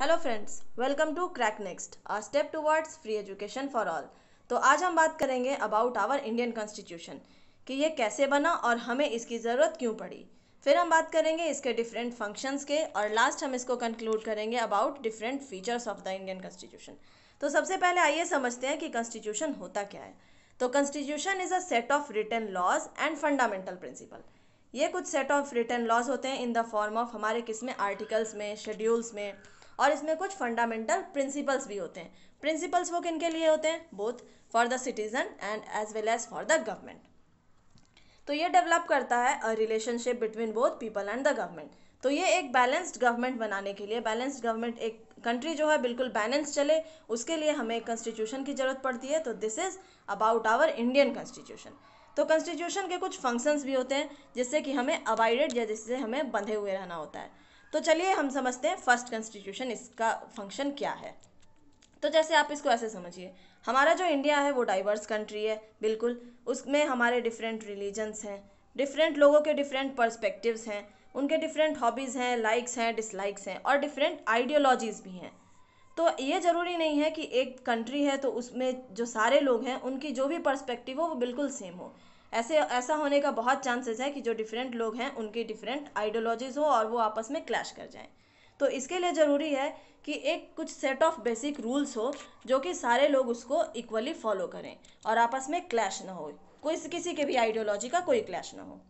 hello friends welcome to crack next a step towards free education for all तो आज हम बात करेंगे अबाउट आवर इंडियन कॉन्स्टिट्यूशन कि ये कैसे बना और हमें इसकी ज़रूरत क्यों पड़ी फिर हम बात करेंगे इसके डिफरेंट फंक्शंस के और लास्ट हम इसको कंक्लूड करेंगे about different features of the Indian constitution तो सबसे पहले आइए समझते हैं कि कॉन्स्टिट्यूशन होता क्या है तो constitution is a set of written laws and fundamental principle ये कुछ सेट ऑफ रिटर्न लॉज होते हैं इन द फॉर्म ऑफ हमारे किस में आर्टिकल्स में शेड्यूल्स में और इसमें कुछ फंडामेंटल प्रिंसिपल्स भी होते हैं प्रिंसिपल्स वो किन के लिए होते हैं both for the citizen and as well as for the government तो ये डेवलप करता है a relationship between both people and the government तो ये एक बैलेंस्ड गवर्नमेंट बनाने के लिए बैलेंस्ड गवर्नमेंट एक कंट्री जो है बिल्कुल बैलेंस चले उसके लिए हमें कॉन्स्टिट्यूशन की ज़रूरत पड़ती है तो this is about our Indian constitution तो कॉन्स्टिट्यूशन के कुछ फंक्शंस भी होते हैं जिससे कि हमें अबाइडेड या जिससे हमें बंधे हुए रहना होता है तो चलिए हम समझते हैं फर्स्ट कॉन्स्टिट्यूशन इसका फंक्शन क्या है तो जैसे आप इसको ऐसे समझिए हमारा जो इंडिया है वो डाइवर्स कंट्री है बिल्कुल उसमें हमारे डिफरेंट रिलीजन्स हैं डिफरेंट लोगों के डिफरेंट पर्सपेक्टिव्स हैं उनके डिफरेंट हॉबीज़ हैं लाइक्स हैं डिसलाइक्स हैं और डिफरेंट आइडियोलॉजीज़ भी हैं तो ये ज़रूरी नहीं है कि एक कंट्री है तो उसमें जो सारे लोग हैं उनकी जो भी पर्सपेक्टिव हो वो बिल्कुल सेम हो ऐसे ऐसा होने का बहुत चांसेस है कि जो डिफरेंट लोग हैं उनकी डिफरेंट आइडियोलॉजीज़ हो और वो आपस में क्लैश कर जाएं तो इसके लिए ज़रूरी है कि एक कुछ सेट ऑफ बेसिक रूल्स हो जो कि सारे लोग उसको इक्वली फॉलो करें और आपस में क्लैश ना हो कोई किसी के भी आइडियोलॉजी का कोई क्लैश ना हो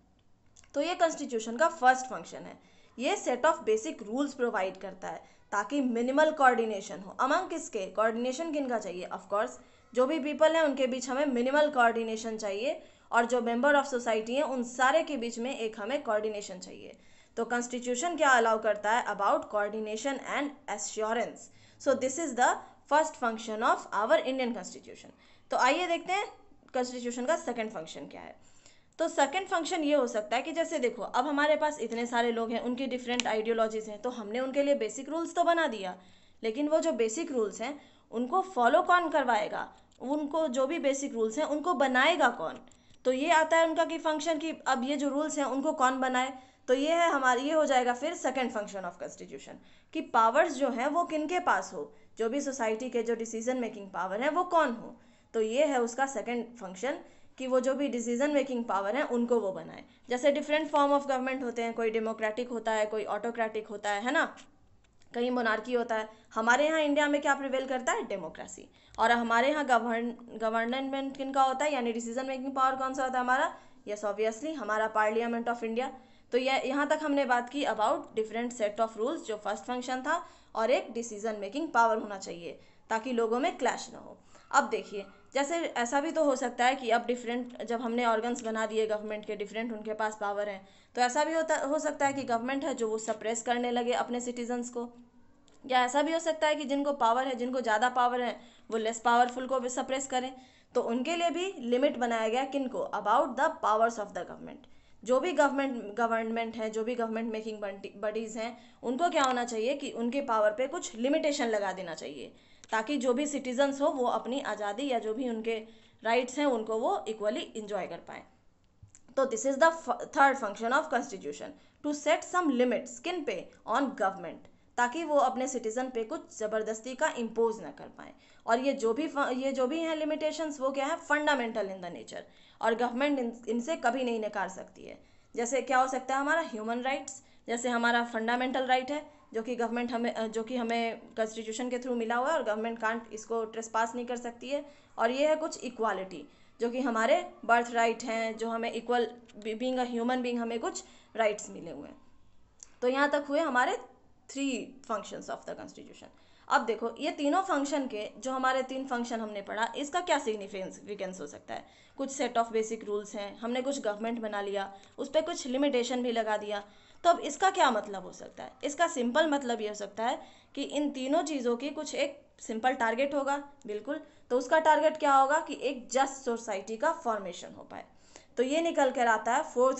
तो ये कॉन्स्टिट्यूशन का फर्स्ट फंक्शन है ये set of basic rules provide करता है ताकि मिनिमल कोऑर्डिनेशन हो अमंग किसके कोऑर्डिनेशन किन का चाहिए ऑफ कोर्स जो भी पीपल हैं उनके बीच हमें मिनिमल कोऑर्डिनेशन चाहिए और जो मेंबर ऑफ सोसाइटी हैं उन सारे के बीच में एक हमें कोऑर्डिनेशन चाहिए तो कॉन्स्टिट्यूशन क्या अलाउ करता है about coordination and assurance so this is the first function of our Indian constitution तो आइए देखते हैं कॉन्स्टिट्यूशन का सेकेंड फंक्शन क्या है तो सेकंड फंक्शन ये हो सकता है कि जैसे देखो अब हमारे पास इतने सारे लोग हैं उनकी डिफरेंट आइडियोलॉजीज़ हैं तो हमने उनके लिए बेसिक रूल्स तो बना दिया लेकिन वो जो बेसिक रूल्स हैं उनको फॉलो कौन करवाएगा उनको जो भी बेसिक रूल्स हैं उनको बनाएगा कौन तो ये आता है उनका कि फंक्शन की अब ये जो रूल्स हैं उनको कौन बनाए तो ये है हमारा ये हो जाएगा फिर सेकेंड फंक्शन ऑफ कॉन्स्टिट्यूशन कि पावर्स जो हैं वो किन के पास हो जो भी सोसाइटी के जो डिसीजन मेकिंग पावर हैं वो कौन हो तो ये है उसका सेकेंड फंक्शन कि वो जो भी डिसीजन मेकिंग पावर है उनको वो बनाए जैसे डिफरेंट फॉर्म ऑफ गवर्नमेंट होते हैं कोई डेमोक्रेटिक होता है कोई ऑटोक्रेटिक होता है है ना कहीं मोनार्की होता है हमारे यहाँ इंडिया में क्या प्रिवेल करता है डेमोक्रेसी और हमारे यहाँ गवर्न गवर्नमेंट किन का होता है यानी डिसीजन मेकिंग पावर कौन सा होता है हमारा यस ऑब्वियसली हमारा पार्लियामेंट ऑफ इंडिया तो यह यहाँ तक हमने बात की about different set of rules जो फर्स्ट फंक्शन था और एक डिसीजन मेकिंग पावर होना चाहिए ताकि लोगों में क्लैश ना हो अब देखिए जैसे ऐसा भी तो हो सकता है कि अब डिफरेंट जब हमने ऑर्गन्स बना दिए गवर्नमेंट के डिफरेंट उनके पास पावर हैं तो ऐसा भी होता हो सकता है कि गवर्नमेंट है जो वो सप्रेस करने लगे अपने सिटीजन्स को या ऐसा भी हो सकता है कि जिनको पावर है जिनको ज़्यादा पावर है वो लेस पावरफुल को भी सप्रेस करें तो उनके लिए भी लिमिट बनाया गया किन को about the powers of the government जो भी गवर्नमेंट गवर्नमेंट है जो भी गवर्नमेंट मेकिंग बॉडीज़ हैं उनको क्या होना चाहिए कि उनके पावर पे कुछ लिमिटेशन लगा देना चाहिए ताकि जो भी सिटीजन्स हो वो अपनी आज़ादी या जो भी उनके राइट्स हैं उनको वो इक्वली इंजॉय कर पाएँ तो this is the third function of constitution to set some limits किन पे ऑन गवर्नमेंट ताकि वो अपने सिटीज़न पे कुछ ज़बरदस्ती का इम्पोज ना कर पाएँ और ये जो भी ये जो भी हैं लिमिटेशंस वो क्या है फंडामेंटल इन द नेचर और गवर्नमेंट इन, इनसे कभी नहीं नकार सकती है जैसे क्या हो सकता है हमारा ह्यूमन राइट्स जैसे हमारा फंडामेंटल राइट right है जो कि गवर्नमेंट हमें जो कि हमें कॉन्स्टिट्यूशन के थ्रू मिला हुआ है और गवर्नमेंट कांट इसको ट्रेस पास नहीं कर सकती है और ये है कुछ इक्वालिटी जो कि हमारे बर्थ राइट हैं जो हमें इक्वल बींग ह्यूमन बींग हमें कुछ राइट्स मिले हुए हैं तो यहाँ तक हुए हमारे three functions of the constitution अब देखो ये तीनों फंक्शन के जो हमारे तीन फंक्शन हमने पढ़ा इसका क्या सिग्निफिकेंस हो सकता है कुछ सेट ऑफ बेसिक रूल्स हैं हमने कुछ गवर्नमेंट बना लिया उस पर कुछ लिमिटेशन भी लगा दिया तो अब इसका क्या मतलब हो सकता है इसका सिंपल मतलब ये हो सकता है कि इन तीनों चीज़ों की कुछ एक सिंपल टारगेट होगा बिल्कुल तो उसका टारगेट क्या होगा कि एक जस्ट सोसाइटी का फॉर्मेशन हो पाए तो ये निकल कर आता है fourth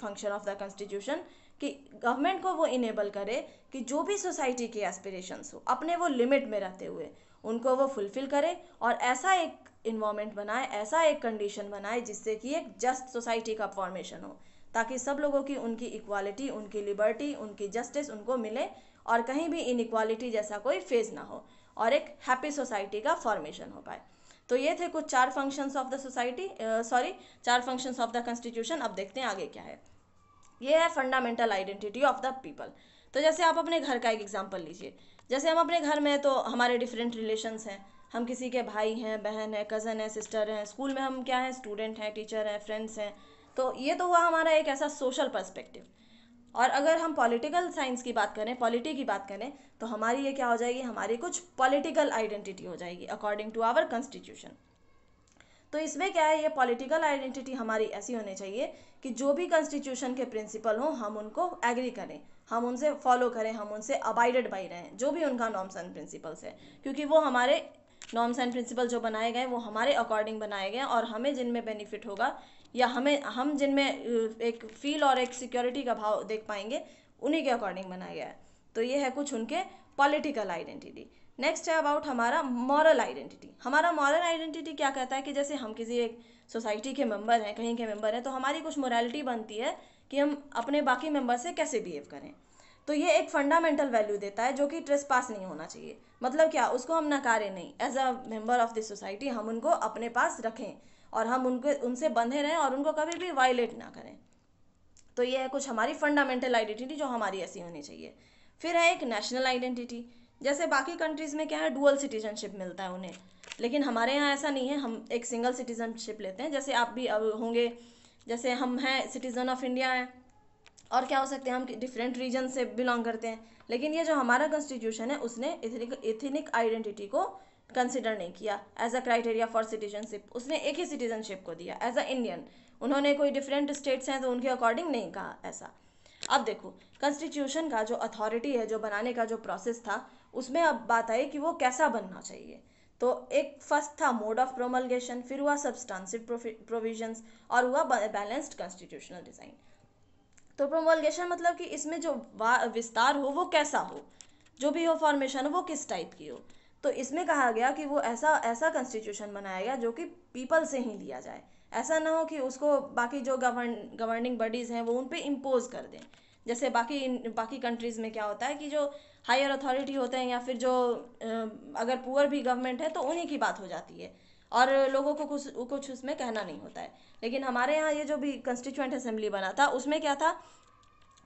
function of the constitution कि गवर्नमेंट को वो इनेबल करे कि जो भी सोसाइटी के एस्पिरेशंस हो अपने वो लिमिट में रहते हुए उनको वो फुलफ़िल करे और ऐसा एक इन्वामेंट बनाए ऐसा एक कंडीशन बनाए जिससे कि एक जस्ट सोसाइटी का फॉर्मेशन हो ताकि सब लोगों की उनकी इक्वालिटी उनकी लिबर्टी उनकी जस्टिस उनको मिले और कहीं भी इनक्वालिटी जैसा कोई फेज ना हो और एक हैप्पी सोसाइटी का फॉर्मेशन हो पाए तो ये थे कुछ चार functions of the society sorry चार फंक्शंस ऑफ द कॉन्स्टिट्यूशन अब देखते हैं आगे क्या है ये है fundamental identity of the people तो जैसे आप अपने घर का एक एग्जाम्पल लीजिए जैसे हम अपने घर में तो हमारे डिफरेंट रिलेशंस हैं हम किसी के भाई हैं बहन है कज़न है सिस्टर हैं स्कूल में हम क्या हैं स्टूडेंट हैं टीचर हैं फ्रेंड्स हैं तो ये तो हुआ हमारा एक ऐसा सोशल पर्सपेक्टिव और अगर हम पॉलिटिकल साइंस की बात करें पॉलिटी की बात करें तो हमारी ये क्या हो जाएगी हमारी कुछ पॉलिटिकल आइडेंटिटी हो जाएगी अकॉर्डिंग टू आवर कॉन्स्टिट्यूशन तो इसमें क्या है ये पॉलिटिकल आइडेंटिटी हमारी ऐसी होनी चाहिए कि जो भी कॉन्स्टिट्यूशन के प्रिंसिपल हों हम उनको एग्री करें हम उनसे फॉलो करें हम उनसे अबाइडेड बाई रहें जो भी उनका नॉर्म्स एंड प्रिंसिपल्स है क्योंकि वो हमारे नॉर्म्स एंड प्रिंसिपल जो बनाए गए वो हमारे अकॉर्डिंग बनाए गए और हमें जिनमें बेनिफिट होगा या हमें हम जिनमें एक फील और एक सिक्योरिटी का भाव देख पाएंगे उन्हीं के अकॉर्डिंग बनाया गया है तो ये है कुछ उनके पॉलिटिकल आइडेंटिटी नेक्स्ट है अबाउट हमारा मॉरल आइडेंटिटी हमारा मॉरल आइडेंटिटी क्या कहता है कि जैसे हम किसी एक सोसाइटी के मेंबर हैं कहीं के मेंबर हैं तो हमारी कुछ मोरालिटी बनती है कि हम अपने बाकी मेंबर से कैसे बिहेव करें तो ये एक फंडामेंटल वैल्यू देता है जो कि ट्रेस पास नहीं होना चाहिए मतलब क्या उसको हम नकारें नहीं as a member of the society हम उनको अपने पास रखें और हम उनके उनसे बंधे रहें और उनको कभी भी वायलेट ना करें तो ये है कुछ हमारी फंडामेंटल आइडेंटिटी जो हमारी ऐसी होनी चाहिए फिर है एक नेशनल आइडेंटिटी जैसे बाकी कंट्रीज़ में क्या है डुअल सिटीजनशिप मिलता है उन्हें लेकिन हमारे यहाँ ऐसा नहीं है हम एक सिंगल सिटीजनशिप लेते हैं जैसे आप भी होंगे जैसे हम हैं सिटीज़न ऑफ इंडिया हैं और क्या हो सकते हैं हम डिफरेंट रीजन से बिलोंग करते हैं लेकिन ये जो हमारा कॉन्स्टिट्यूशन है उसने इथनिक इथनिक आइडेंटिटी को कंसिडर नहीं किया as a criteria for citizenship उसने एक ही सिटीजनशिप को दिया एज अ इंडियन उन्होंने कोई डिफरेंट स्टेट्स हैं तो उनके अकॉर्डिंग नहीं कहा ऐसा अब देखो कॉन्स्टिट्यूशन का जो अथॉरिटी है जो बनाने का जो प्रोसेस था उसमें अब बात आई कि वो कैसा बनना चाहिए तो एक फर्स्ट था मोड ऑफ प्रोमलगेशन फिर हुआ सब्सटांसिव प्रोविजंस और हुआ बैलेंस्ड कॉन्स्टिट्यूशनल डिज़ाइन तो प्रोमलगेशन मतलब कि इसमें जो विस्तार हो वो कैसा हो जो भी हो फॉर्मेशन हो वो किस टाइप की हो तो इसमें कहा गया कि वो ऐसा ऐसा कॉन्स्टिट्यूशन बनाया गया जो कि पीपल से ही लिया जाए ऐसा ना हो कि उसको बाकी जो गवर्न गवर्निंग बॉडीज़ हैं वो उन पर इम्पोज कर दें जैसे बाकी बाकी कंट्रीज़ में क्या होता है कि जो हायर अथॉरिटी होते हैं या फिर जो अगर पुअर भी गवर्नमेंट है तो उन्हीं की बात हो जाती है और लोगों को कुछ कुछ उसमें कहना नहीं होता है लेकिन हमारे यहाँ ये जो भी कंस्टिट्यूंट असेंबली बना था उसमें क्या था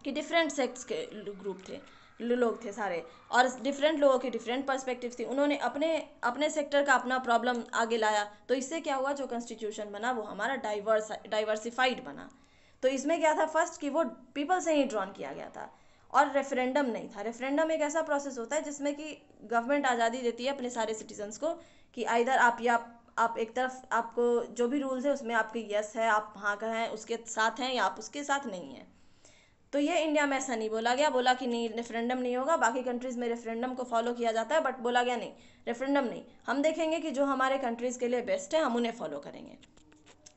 कि डिफरेंट सेक्ट्स के ग्रुप थे लोग थे सारे और डिफरेंट लोगों की डिफरेंट परस्पेक्टिव थी उन्होंने अपने अपने सेक्टर का अपना प्रॉब्लम आगे लाया तो इससे क्या हुआ जो कॉन्स्टिट्यूशन बना वो हमारा डाइवर्स डाइवर्सिफाइड बना तो इसमें क्या था फर्स्ट कि वो पीपल से ही ड्रॉन किया गया था और रेफरेंडम नहीं था रेफरेंडम एक ऐसा प्रोसेस होता है जिसमें कि गवर्नमेंट आज़ादी देती है अपने सारे सिटीजन्स को कि आइधर आप या आप एक तरफ आपको जो भी रूल्स है उसमें आपके यस है आप हाँ का हैं उसके साथ हैं या आप उसके साथ नहीं हैं तो ये इंडिया में ऐसा नहीं बोला गया बोला कि नहीं रेफरेंडम नहीं होगा बाकी कंट्रीज़ में रेफरेंडम को फॉलो किया जाता है बट बोला गया नहीं रेफरेंडम नहीं हम देखेंगे कि जो हमारे कंट्रीज़ के लिए बेस्ट है हम उन्हें फॉलो करेंगे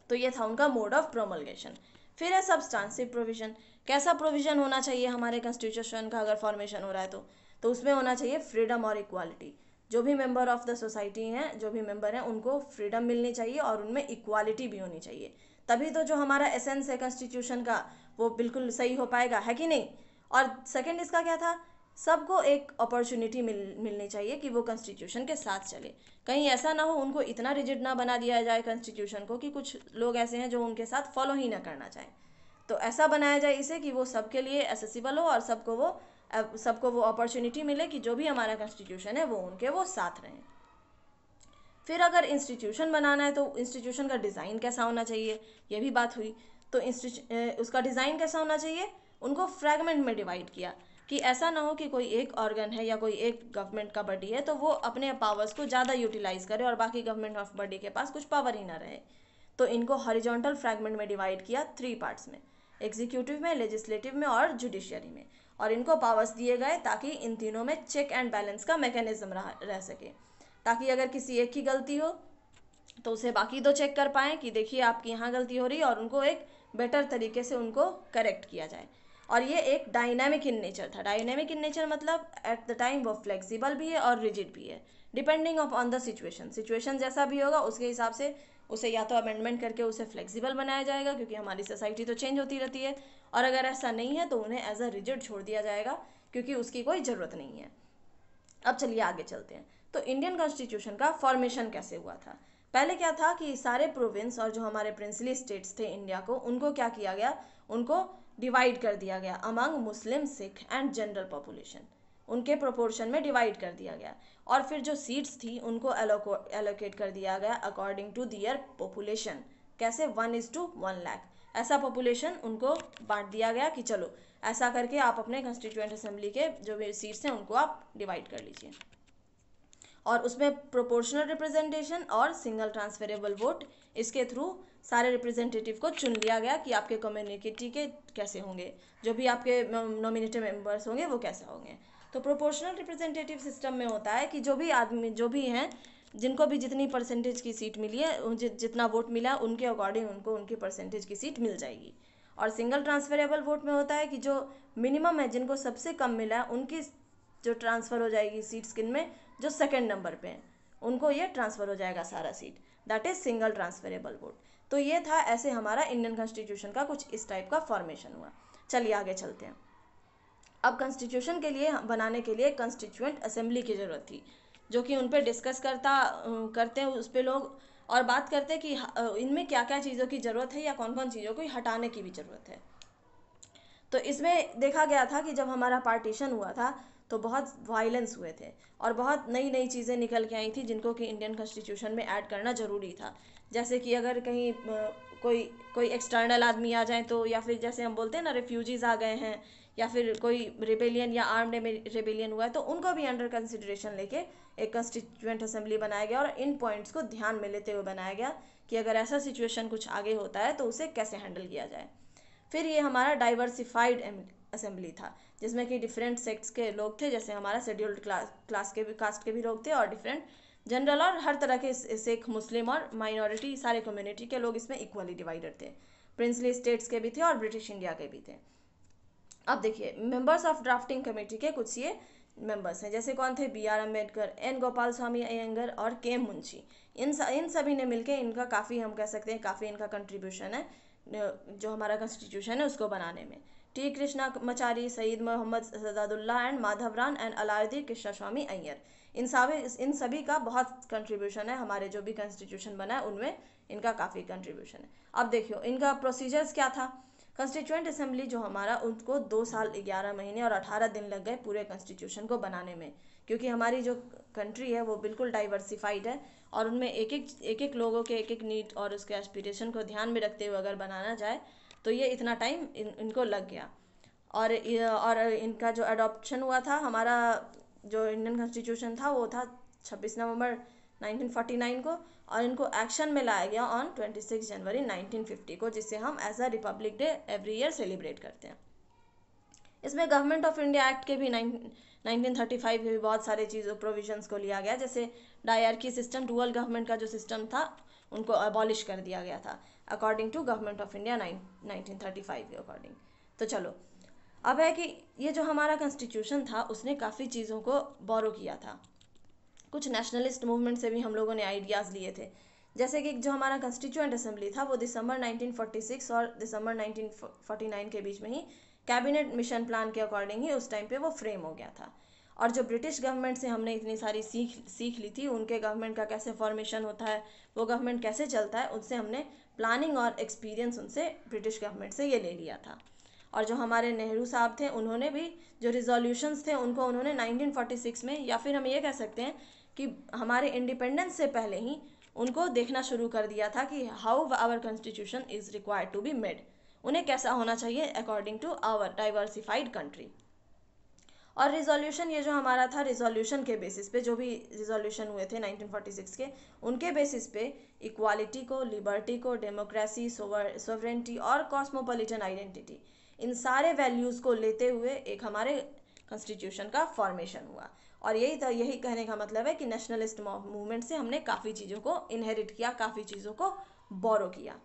तो ये था उनका मोड ऑफ प्रोमलगेशन फिर है स्टांसिव प्रोविज़न कैसा प्रोविज़न होना चाहिए हमारे कॉन्स्टिट्यूशन का अगर फॉर्मेशन हो रहा है तो तो उसमें होना चाहिए फ्रीडम और इक्वालिटी जो भी मेंबर ऑफ द सोसाइटी हैं जो भी मेंबर हैं उनको फ्रीडम मिलनी चाहिए और उनमें इक्वालिटी भी होनी चाहिए तभी तो जो हमारा एसेंस है कॉन्स्टिट्यूशन का वो बिल्कुल सही हो पाएगा है कि नहीं और सेकेंड इसका क्या था सबको एक अपॉर्चुनिटी मिल मिलनी चाहिए कि वो कॉन्स्टिट्यूशन के साथ चले कहीं ऐसा ना हो उनको इतना रिजिड ना बना दिया जाए कॉन्स्टिट्यूशन को कि कुछ लोग ऐसे हैं जो उनके साथ फॉलो ही ना करना चाहें तो ऐसा बनाया जाए इसे कि वो सबके लिए एसेसिबल हो और सबको वो सबको वो अपॉर्चुनिटी मिले कि जो भी हमारा कॉन्स्टिट्यूशन है वो उनके वो साथ रहें फिर अगर इंस्टीट्यूशन बनाना है तो इंस्टीट्यूशन का डिज़ाइन कैसा होना चाहिए यह भी बात हुई तो उसका डिज़ाइन कैसा होना चाहिए उनको फ्रैगमेंट में डिवाइड किया कि ऐसा ना हो कि कोई एक ऑर्गन है या कोई एक गवर्नमेंट का बॉडी है तो वो अपने पावर्स को ज़्यादा यूटिलाइज़ करे और बाकी गवर्नमेंट ऑफ बॉडी के पास कुछ पावर ही ना रहे तो इनको हॉरिजॉन्टल फ्रैगमेंट में डिवाइड किया थ्री पार्ट्स में एग्जीक्यूटिव में लेजिस्लेटिव में और जुडिशियरी में और इनको पावर्स दिए गए ताकि इन तीनों में चेक एंड बैलेंस का मैकेनिज्म रह सके ताकि अगर किसी एक की गलती हो तो उसे बाकी दो चेक कर पाएँ कि देखिए आपकी यहाँ गलती हो रही है और उनको एक बेटर तरीके से उनको करेक्ट किया जाए और ये एक डायनेमिक इन नेचर था डायनेमिक इन नेचर मतलब एट द टाइम वो फ्लेक्सिबल भी है और रिजिड भी है depending on the situation situation जैसा भी होगा उसके हिसाब से उसे या तो अमेंडमेंट करके उसे फ्लेक्सिबल बनाया जाएगा क्योंकि हमारी सोसाइटी तो चेंज होती रहती है और अगर ऐसा नहीं है तो उन्हें एज अ रिजिड छोड़ दिया जाएगा क्योंकि उसकी कोई ज़रूरत नहीं है अब चलिए आगे चलते हैं तो इंडियन कॉन्स्टिट्यूशन का फॉर्मेशन कैसे हुआ था पहले क्या था कि सारे प्रोविंस और जो हमारे प्रिंसली स्टेट्स थे इंडिया को उनको क्या किया गया उनको डिवाइड कर दिया गया among Muslim Sikh and general population उनके प्रोपोर्शन में डिवाइड कर दिया गया और फिर जो सीट्स थी उनको एलोकेट कर दिया गया अकॉर्डिंग टू दियर पॉपुलेशन कैसे one is to one lakh ऐसा पॉपुलेशन उनको बांट दिया गया कि चलो ऐसा करके आप अपने कंस्टिट्यूएंट असेंबली के जो भी सीट्स हैं उनको आप डिवाइड कर लीजिए और उसमें प्रोपोर्शनल रिप्रेजेंटेशन और सिंगल ट्रांसफरेबल वोट इसके थ्रू सारे रिप्रेजेंटेटिव को चुन लिया गया कि आपके कम्युनिटी के कैसे होंगे जो भी आपके नॉमिनेटेड मेंबर्स होंगे वो कैसे होंगे तो प्रोपोर्शनल रिप्रेजेंटेटिव सिस्टम में होता है कि जो भी आदमी जो भी हैं जिनको भी जितनी परसेंटेज की सीट मिली है जितना वोट मिला उनके अकॉर्डिंग उनको उनकी परसेंटेज की सीट मिल जाएगी और सिंगल ट्रांसफरेबल वोट में होता है कि जो मिनिमम है जिनको सबसे कम मिला है उनकी जो ट्रांसफ़र हो जाएगी सीट स्किन में जो सेकेंड नंबर पर हैं उनको ये ट्रांसफ़र हो जाएगा सारा seat that is single transferable vote तो ये था ऐसे हमारा इंडियन कॉन्स्टिट्यूशन का कुछ इस टाइप का फॉर्मेशन हुआ चलिए आगे चलते हैं अब कॉन्स्टिट्यूशन के लिए बनाने के लिए कॉन्स्टिट्यूएंट असेंबली की ज़रूरत थी जो कि उन पर डिस्कस करता करते हैं उस पर लोग और बात करते हैं कि इनमें क्या क्या चीज़ों की ज़रूरत है या कौन कौन चीज़ों को हटाने की भी ज़रूरत है तो इसमें देखा गया था कि जब हमारा पार्टीशन हुआ था तो बहुत वायलेंस हुए थे और बहुत नई नई चीज़ें निकल के आई थी जिनको कि इंडियन कॉन्स्टिट्यूशन में ऐड करना ज़रूरी था जैसे कि अगर कहीं कोई कोई एक्सटर्नल आदमी आ जाए तो या फिर जैसे हम बोलते हैं ना रेफ्यूजीज़ आ गए हैं या फिर कोई रिबेलियन या आर्म्ड रिबेलियन हुआ है तो उनको भी अंडर कंसिड्रेशन लेके एक कंस्टिट्यूएंट असेंबली बनाया गया और इन पॉइंट्स को ध्यान में लेते हुए बनाया गया कि अगर ऐसा सिचुएशन कुछ आगे होता है तो उसे कैसे हैंडल किया जाए फिर ये हमारा डाइवर्सिफाइड असेंबली था जिसमें कि डिफरेंट सेक्ट्स के लोग थे जैसे हमारा शेड्यूल्ड क्लास क्लास के भी कास्ट के भी लोग थे और डिफरेंट जनरल और हर तरह के सिख मुस्लिम और माइनॉरिटी सारे कम्युनिटी के लोग इसमें इक्वली डिवाइडेड थे प्रिंसली स्टेट्स के भी थे और ब्रिटिश इंडिया के भी थे अब देखिए मेंबर्स ऑफ ड्राफ्टिंग कमेटी के कुछ ये मेंबर्स हैं जैसे कौन थे B R Ambedkar N Gopalaswami Ayyangar और के मुंशी इन स, इन सभी ने मिलकर इनका काफ़ी हम कह सकते हैं काफ़ी इनका कंट्रीब्यूशन है जो हमारा कॉन्स्टिट्यूशन है उसको बनाने में Krishnamachari Saiyid Mohammad Saadulla and Madhavrao and Alladi Krishnaswami Ayyar इन सब इन सभी का बहुत कंट्रीब्यूशन है हमारे जो भी कॉन्स्टिट्यूशन बना है उनमें इनका काफ़ी कंट्रीब्यूशन है अब देखियो इनका प्रोसीजर्स क्या था कंस्टिट्यूंट असेंबली जो हमारा उनको दो साल ग्यारह महीने और अठारह दिन लग गए पूरे कंस्टिट्यूशन को बनाने में क्योंकि हमारी जो कंट्री है वो बिल्कुल डाइवर्सिफाइड है और उनमें एक एक एक एक लोगों के एक एक नीड और उसके एस्पिरेशन को ध्यान में रखते हुए अगर बनाना जाए तो ये इतना टाइम इन, इनको लग गया और और इनका जो अडोप्शन हुआ था हमारा जो इंडियन कॉन्स्टिट्यूशन था वो था 26 नवंबर 1949 को और इनको एक्शन में लाया गया ऑन 26 जनवरी 1950 को जिसे हम as a republic day every year celebrate करते हैं इसमें गवर्नमेंट ऑफ इंडिया एक्ट के भी नाइनटीन थर्टी फाइव के भी बहुत सारे चीज़ों प्रोविजंस को लिया गया जैसे डायरकी सिस्टम डूअल गवर्नमेंट का जो सिस्टम था उनको अबॉलिश कर दिया गया था according to government of India nineteen thirty five के अकॉर्डिंग तो चलो अब है कि ये जो हमारा कॉन्स्टिट्यूशन था उसने काफ़ी चीज़ों को बोरो किया था कुछ नेशनलिस्ट मूवमेंट से भी हम लोगों ने आइडियाज़ लिए थे जैसे कि जो हमारा कॉन्स्टिट्यूंट असेंबली था वो दिसंबर 1946 और दिसंबर 1949 के बीच में ही कैबिनेट मिशन प्लान के अकॉर्डिंग ही उस टाइम पे वो फ्रेम हो गया था और जो ब्रिटिश गवर्नमेंट से हमने इतनी सारी सीख सीख ली थी उनके गवर्नमेंट का कैसे फॉर्मेशन होता है वो गवर्नमेंट कैसे चलता है उनसे हमने प्लानिंग और एक्सपीरियंस उनसे ब्रिटिश गवर्नमेंट से ये ले लिया था और जो हमारे नेहरू साहब थे उन्होंने भी जो रिजोल्यूशंस थे उनको उन्होंने 1946 में या फिर हम ये कह सकते हैं कि हमारे इंडिपेंडेंस से पहले ही उनको देखना शुरू कर दिया था कि how our constitution is required to be made उन्हें कैसा होना चाहिए according to our diversified country और रिजोल्यूशन ये जो हमारा था रिजोल्यूशन के बेसिस पे जो भी रिजोल्यूशन हुए थे 1946 के उनके बेसिस पे इक्वालिटी को लिबर्टी को डेमोक्रेसी सोवरेंटी और कॉस्मोपोलिटन आइडेंटिटी इन सारे वैल्यूज़ को लेते हुए एक हमारे कॉन्स्टिट्यूशन का फॉर्मेशन हुआ और यही तो यही कहने का मतलब है कि नेशनलिस्ट मूवमेंट से हमने काफ़ी चीज़ों को इनहेरिट किया काफ़ी चीज़ों को बोरो किया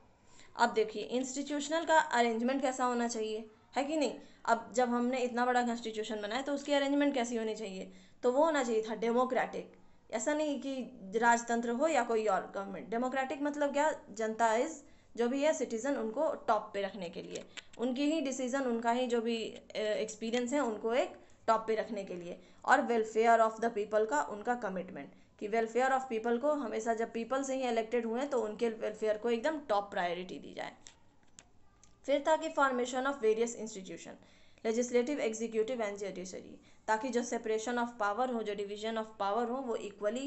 अब देखिए इंस्टीट्यूशनल का अरेंजमेंट कैसा होना चाहिए है कि नहीं अब जब हमने इतना बड़ा कॉन्स्टिट्यूशन बनाया तो उसकी अरेंजमेंट कैसी होनी चाहिए तो वो होना चाहिए था डेमोक्रेटिक ऐसा नहीं कि राजतंत्र हो या कोई और गवर्नमेंट डेमोक्रेटिक मतलब क्या जनता इज़ जो भी है सिटीज़न उनको टॉप पे रखने के लिए उनकी ही डिसीज़न उनका ही जो भी एक्सपीरियंस है उनको एक टॉप पे रखने के लिए और वेलफेयर ऑफ द पीपल का उनका कमिटमेंट कि वेलफेयर ऑफ पीपल को हमेशा जब पीपल से ही इलेक्टेड हुए हैं तो उनके वेलफेयर को एकदम टॉप प्रायोरिटी दी जाए फिर था कि formation of various institution legislative executive and judiciary ताकि जो सेपरेशन ऑफ पावर हो जो डिवीजन ऑफ पावर हो वो इक्वली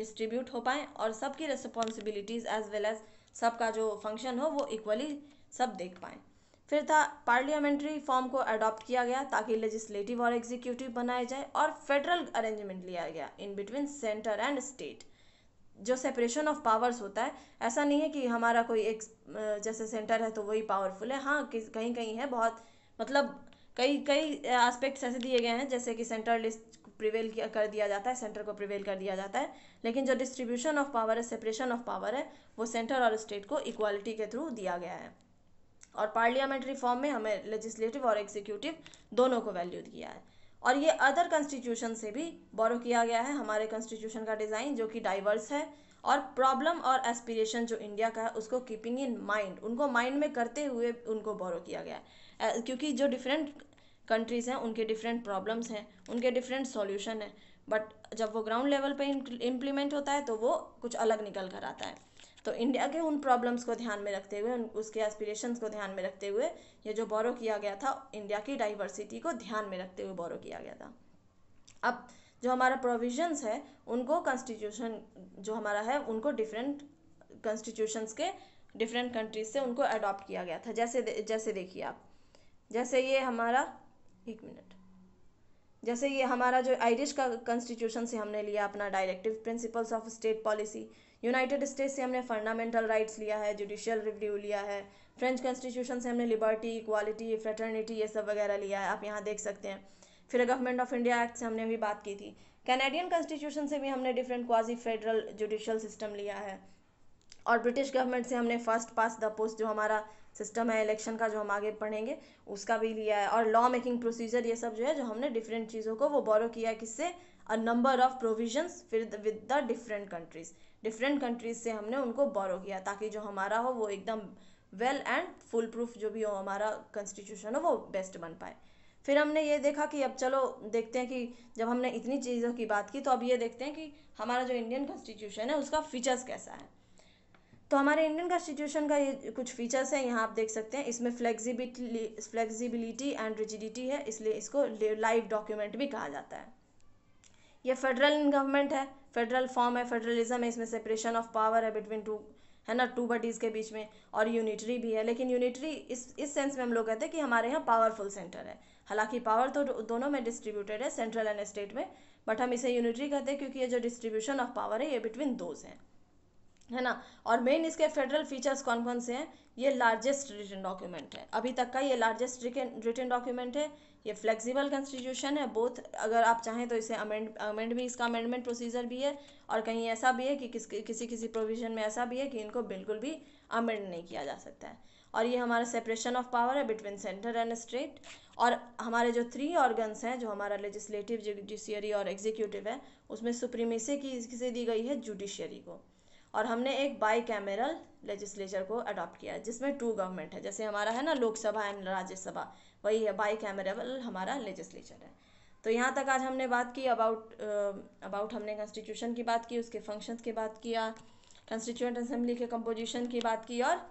डिस्ट्रीब्यूट हो पाएँ और सबकी रिस्पॉन्सिबिलिटीज़ एज वेल एज सबका जो फंक्शन हो वो इक्वली सब देख पाएँ फिर था पार्लियामेंट्री फॉर्म को अडॉप्ट किया गया ताकि लेजिस्लेटिव और एग्जीक्यूटिव बनाए जाए और फेडरल अरेंजमेंट लिया गया in between centre and state जो सेपरेशन ऑफ पावर्स होता है ऐसा नहीं है कि हमारा कोई एक जैसे सेंटर है तो वही पावरफुल है हाँ कहीं कहीं है बहुत मतलब कई कई एस्पेक्ट्स ऐसे दिए गए हैं जैसे कि सेंटर लिस्ट प्रिवेल कर दिया जाता है सेंटर को प्रिवेल कर दिया जाता है लेकिन जो डिस्ट्रीब्यूशन ऑफ पावर है सेपरेशन ऑफ पावर है वो सेंटर और स्टेट को इक्वालिटी के थ्रू दिया गया है और पार्लियामेंट्री फॉर्म में हमें लेजिस्लेटिव और एग्जीक्यूटिव दोनों को वैल्यू दिया है और ये अदर कॉन्स्टिट्यूशन से भी बोरो किया गया है हमारे कॉन्स्टिट्यूशन का डिज़ाइन जो कि डाइवर्स है और प्रॉब्लम और एस्पिरेशन जो इंडिया का है उसको कीपिंग इन माइंड उनको माइंड में करते हुए उनको बोरो किया गया है क्योंकि जो डिफरेंट कंट्रीज़ हैं उनके डिफरेंट प्रॉब्लम्स हैं उनके डिफरेंट सॉल्यूशन हैं बट जब वो ग्राउंड लेवल पे इंप्लीमेंट होता है तो वो कुछ अलग निकल कर आता है तो इंडिया के उन प्रॉब्लम्स को ध्यान में रखते हुए उसके एस्पिरेशंस को ध्यान में रखते हुए ये जो बोरो किया गया था इंडिया की डाइवर्सिटी को ध्यान में रखते हुए बोरो किया गया था अब जो हमारा प्रोविजंस है उनको कॉन्स्टिट्यूशन जो हमारा है उनको डिफरेंट कॉन्स्टिट्यूशंस के डिफरेंट कंट्रीज से उनको अडॉप्ट किया गया था जैसे जैसे देखिए आप जैसे ये हमारा एक मिनट जैसे ये हमारा जो आयरिश का कॉन्स्टिट्यूशन से हमने लिया अपना directive principles of state policy United States से हमने फंडामेंटल राइट्स लिया है जुडिशियल रिव्यू लिया है फ्रेंच कॉन्स्टिट्यूशन से हमने लिबर्टी इक्वालिटी फ्रेटर्निटी ये सब वगैरह लिया है आप यहाँ देख सकते हैं फिर गवर्नमेंट ऑफ इंडिया एक्ट से हमने भी बात की थी कैनेडियन कॉन्स्टिट्यूशन से भी हमने different quasi federal judicial system लिया है और ब्रिटिश गवर्नमेंट से हमने फर्स्ट पास द पोस्ट जो हमारा सिस्टम है इलेक्शन का जो हम आगे पढ़ेंगे उसका भी लिया है और लॉ मेकिंग प्रोसीजर ये सब जो है जो हमने डिफरेंट चीज़ों को वो बोरो किया है किससे अ नंबर ऑफ प्रोविजंस फिर with the different countries different countries से हमने उनको बोरो किया ताकि जो हमारा हो वो एकदम वेल एंड फुल प्रूफ जो भी हो हमारा कॉन्स्टिट्यूशन हो वो बेस्ट बन पाए फिर हमने ये देखा कि अब चलो देखते हैं कि जब हमने इतनी चीज़ों की बात की तो अब ये देखते हैं कि हमारा जो इंडियन कॉन्स्टिट्यूशन है उसका फीचर्स कैसा है तो हमारे इंडियन कॉन्स्टिट्यूशन का ये कुछ फीचर्स हैं यहाँ आप देख सकते हैं इसमें फ्लेक्सिबिलिटी फ्लेक्सिबिलिटी एंड रिजिडिटी है इसलिए इसको लाइव डॉक्यूमेंट भी कहा जाता है ये फेडरल गवर्नमेंट है फेडरल फॉर्म है फेडरलिज्म है इसमें सेपरेशन ऑफ पावर है बिटवीन टू है ना टू बडीज़ के बीच में और यूनिटरी भी है लेकिन यूनिटरी इस इस सेंस में हम लोग कहते हैं कि हमारे यहाँ पावरफुल सेंटर है हालांकि पावर तो दोनों में डिस्ट्रीब्यूटेड है सेंट्रल एंड स्टेट में बट हम इसे यूनिटरी कहते हैं क्योंकि ये जो डिस्ट्रीब्यूशन ऑफ पावर है ये बिटवीन दोज हैं है ना और मेन इसके फेडरल फीचर्स कौन कौन से हैं ये लार्जेस्ट रिटर्न डॉक्यूमेंट है अभी तक का ये लार्जेस्ट रिटर्न डॉक्यूमेंट है ये फ्लेक्सिबल कॉन्स्टिट्यूशन है बोथ अगर आप चाहें तो इसे अमेंड अमेंड भी इसका अमेंडमेंट प्रोसीजर भी है और कहीं ऐसा भी है कि किस किसी किसी प्रोविजन में ऐसा भी है कि इनको बिल्कुल भी अमेंड नहीं किया जा सकता है और ये हमारा सेपरेशन ऑफ पावर है बिटवीन सेंटर एंड स्टेट और हमारे जो थ्री ऑर्गन्स हैं जो हमारा लेजिस्लेटिव जुडिशियरी और एग्जीक्यूटिव है उसमें सुप्रीमेसी की किसे दी गई है जुडिशियरी को और हमने एक बाई कैमरल लेजिस्लेचर को अडॉप्ट किया है जिसमें टू गवर्नमेंट है जैसे हमारा है ना लोकसभा एंड राज्यसभा वही है बाई कैमरल हमारा लेजिस्लेचर है तो यहाँ तक आज हमने बात की अबाउट अबाउट हमने कॉन्स्टिट्यूशन की बात की उसके फंक्शंस की बात किया कंस्टिट्यूंट असेंबली के कंपोजिशन की बात की और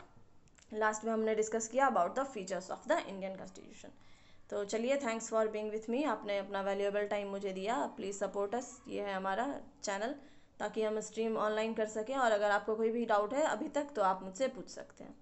लास्ट में हमने डिस्कस किया about the features of the Indian constitution तो चलिए thanks for being with me आपने अपना वैल्यूएबल टाइम मुझे दिया प्लीज़ सपोर्ट अस ये है हमारा चैनल ताकि हम स्ट्रीम ऑनलाइन कर सकें और अगर आपको कोई भी डाउट है अभी तक तो आप मुझसे पूछ सकते हैं